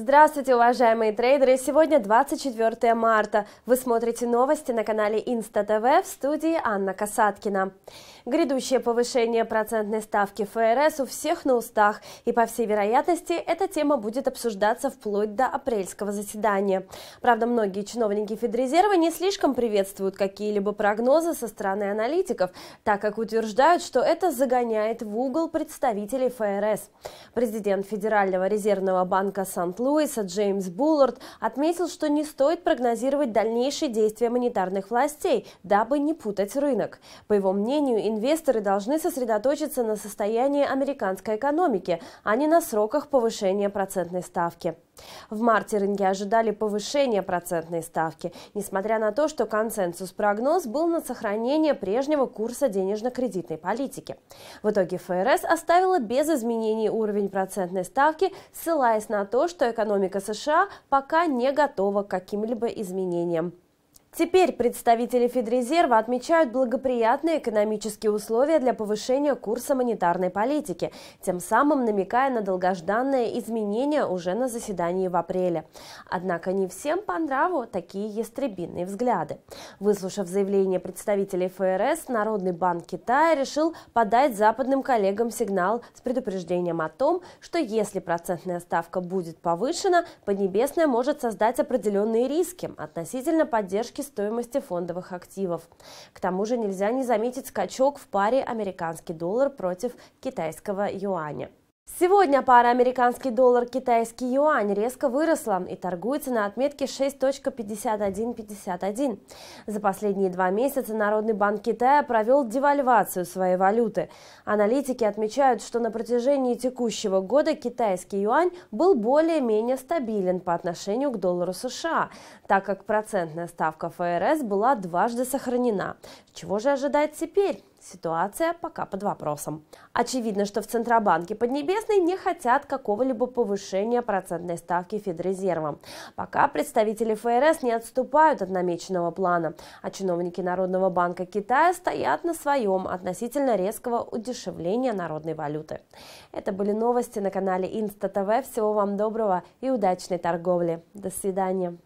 Здравствуйте, уважаемые трейдеры! Сегодня 24 марта. Вы смотрите новости на канале Инста ТВ в студии Анна Касаткина. Грядущее повышение процентной ставки ФРС у всех на устах, и по всей вероятности эта тема будет обсуждаться вплоть до апрельского заседания. Правда, многие чиновники Федрезерва не слишком приветствуют какие-либо прогнозы со стороны аналитиков, так как утверждают, что это загоняет в угол представителей ФРС. Президент Федерального резервного банка Сант-Лу Луиса Джеймс Буллард отметил, что не стоит прогнозировать дальнейшие действия монетарных властей, дабы не путать рынок. По его мнению, инвесторы должны сосредоточиться на состоянии американской экономики, а не на сроках повышения процентной ставки. В марте рынки ожидали повышения процентной ставки, несмотря на то, что консенсус-прогноз был на сохранение прежнего курса денежно-кредитной политики. В итоге ФРС оставила без изменений уровень процентной ставки, ссылаясь на то, что экономика США пока не готова к каким-либо изменениям. Теперь представители Федрезерва отмечают благоприятные экономические условия для повышения курса монетарной политики, тем самым намекая на долгожданное изменение уже на заседании в апреле. Однако не всем по нраву такие ястребинные взгляды. Выслушав заявление представителей ФРС, Народный банк Китая решил подать западным коллегам сигнал с предупреждением о том, что если процентная ставка будет повышена, Поднебесная может создать определенные риски относительно поддержки поддержки стоимости фондовых активов. К тому же нельзя не заметить скачок в паре американский доллар против китайского юаня. Сегодня пара американский доллар китайский юань резко выросла и торгуется на отметке 6.5151. За последние два месяца Народный банк Китая провел девальвацию своей валюты. Аналитики отмечают, что на протяжении текущего года китайский юань был более-менее стабилен по отношению к доллару США, так как процентная ставка ФРС была дважды сохранена. Чего же ожидать теперь? Ситуация пока под вопросом. Очевидно, что в Центробанке Поднебесной не хотят какого-либо повышения процентной ставки Федрезерва. Пока представители ФРС не отступают от намеченного плана, а чиновники Народного банка Китая стоят на своем относительно резкого удешевления народной валюты. Это были новости на канале Инста ТВ. Всего вам доброго и удачной торговли. До свидания.